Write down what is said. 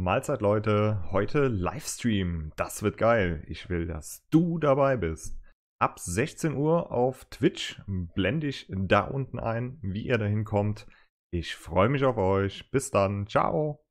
Mahlzeit Leute, heute Livestream. Das wird geil. Ich will, dass du dabei bist. Ab 16 Uhr auf Twitch blende ich da unten ein, wie ihr dahin kommt. Ich freue mich auf euch. Bis dann. Ciao.